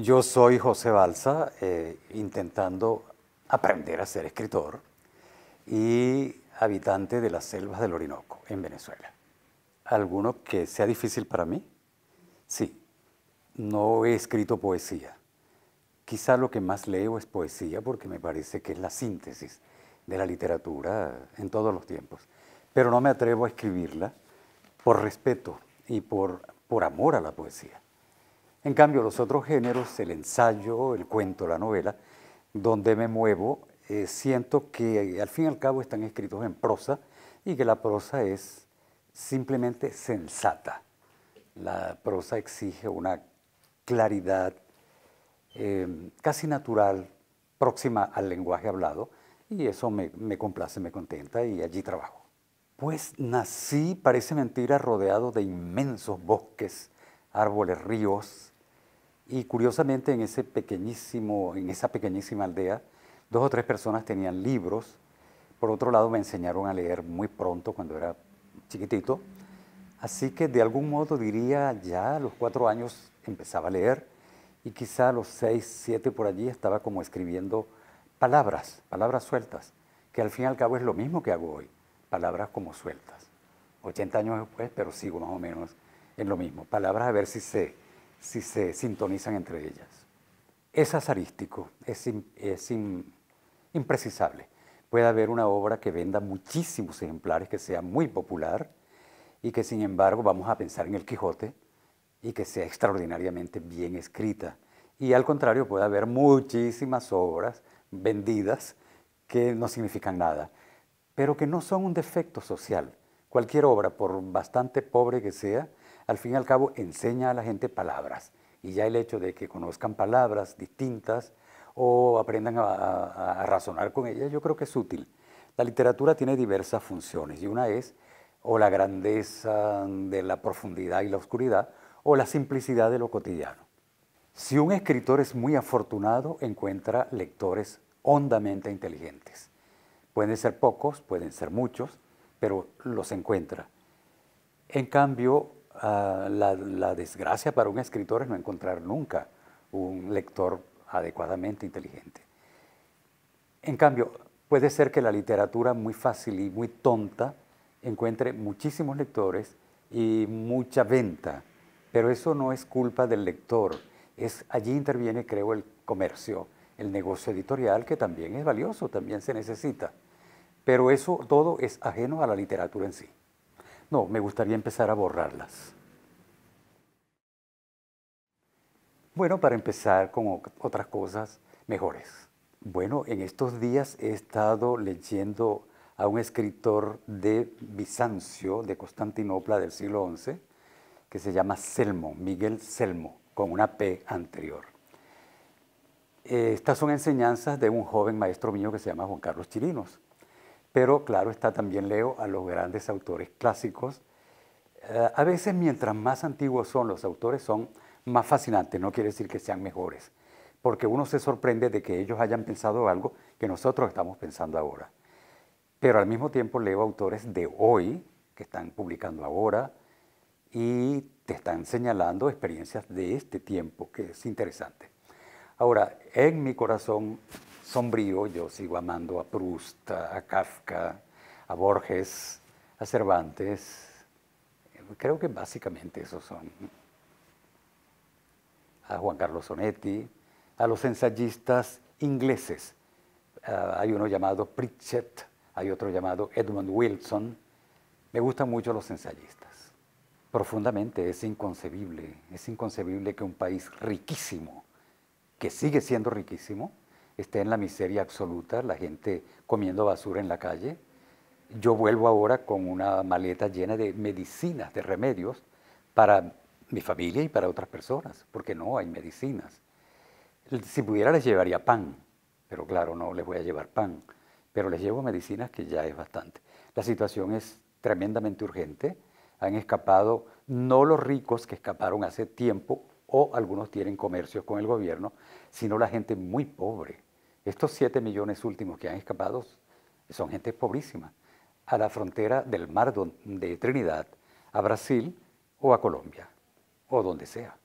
Yo soy José Balsa, eh, intentando aprender a ser escritor y habitante de las selvas del Orinoco, en Venezuela. ¿Alguno que sea difícil para mí? Sí, no he escrito poesía. Quizá lo que más leo es poesía porque me parece que es la síntesis de la literatura en todos los tiempos. Pero no me atrevo a escribirla por respeto y por, por amor a la poesía. En cambio, los otros géneros, el ensayo, el cuento, la novela, donde me muevo, eh, siento que eh, al fin y al cabo están escritos en prosa y que la prosa es simplemente sensata. La prosa exige una claridad em, casi natural, próxima al lenguaje hablado, y eso me, me complace, me contenta y allí trabajo. Pues nací, parece mentira, rodeado de inmensos bosques, árboles, ríos, y curiosamente en, ese pequeñísimo, en esa pequeñísima aldea, dos o tres personas tenían libros. Por otro lado, me enseñaron a leer muy pronto cuando era chiquitito. Así que de algún modo diría, ya a los cuatro años empezaba a leer y quizá a los seis, siete por allí estaba como escribiendo palabras, palabras sueltas, que al fin y al cabo es lo mismo que hago hoy, palabras como sueltas. 80 años después, pero sigo más o menos en lo mismo. Palabras a ver si sé si se sintonizan entre ellas. Es azarístico, es, imprecisable. Puede haber una obra que venda muchísimos ejemplares, que sea muy popular y que sin embargo vamos a pensar en el Quijote y que sea extraordinariamente bien escrita. Y al contrario, puede haber muchísimas obras vendidas que no significan nada, pero que no son un defecto social. Cualquier obra, por bastante pobre que sea, al fin y al cabo enseña a la gente palabras. Y ya el hecho de que conozcan palabras distintas o aprendan a, razonar con ellas, yo creo que es útil. La literatura tiene diversas funciones y una es o la grandeza de la profundidad y la oscuridad o la simplicidad de lo cotidiano. Si un escritor es muy afortunado, encuentra lectores hondamente inteligentes. Pueden ser pocos, pueden ser muchos, pero los encuentra. En cambio, la, la, desgracia para un escritor es no encontrar nunca un lector adecuadamente inteligente. En cambio, puede ser que la literatura muy fácil y muy tonta encuentre muchísimos lectores y mucha venta, pero eso no es culpa del lector, es allí interviene, creo, el comercio, el negocio editorial, que también es valioso, también se necesita, pero eso todo es ajeno a la literatura en sí. No, me gustaría empezar a borrarlas. Bueno, para empezar con otras cosas mejores. Bueno, en estos días he estado leyendo a un escritor de Bizancio, de Constantinopla del siglo XI, que se llama Selmo, Miguel Selmo, con una P anterior. Eh, estas son enseñanzas de un joven maestro mío que se llama Juan Carlos Chirinos. Pero claro, está también leo a los grandes autores clásicos. Eh, a veces mientras más antiguos son los autores son más fascinantes, no quiere decir que sean mejores, porque uno se sorprende de que ellos hayan pensado algo que nosotros estamos pensando ahora. Pero al mismo tiempo leo autores de hoy, que están publicando ahora, y te están señalando experiencias de este tiempo, que es interesante. Ahora, en mi corazón sombrío, yo sigo amando a Proust, a Kafka, a Borges, a Cervantes. Creo que básicamente esos son. A Juan Carlos Sonetti, a los ensayistas ingleses. Ah, hay uno llamado Pritchett, hay otro llamado Edmund Wilson. Me gustan mucho los ensayistas. Profundamente es inconcebible, es inconcebible que un país riquísimo, que sigue siendo riquísimo, esté en la miseria absoluta, la gente comiendo basura en la calle. Yo vuelvo ahora con una maleta llena de medicinas, de remedios, para mi familia y para otras personas, porque no hay medicinas. Si pudiera les llevaría pan, pero claro, no les voy a llevar pan, pero les llevo medicinas que ya es bastante. La situación es tremendamente urgente. Han escapado no los ricos que escaparon hace tiempo o algunos tienen comercios con el gobierno, sino la gente muy pobre estos 7 millones últimos que han escapado son gente pobrísima, a la frontera del mar de Trinidad, a Brasil o a Colombia, o donde sea.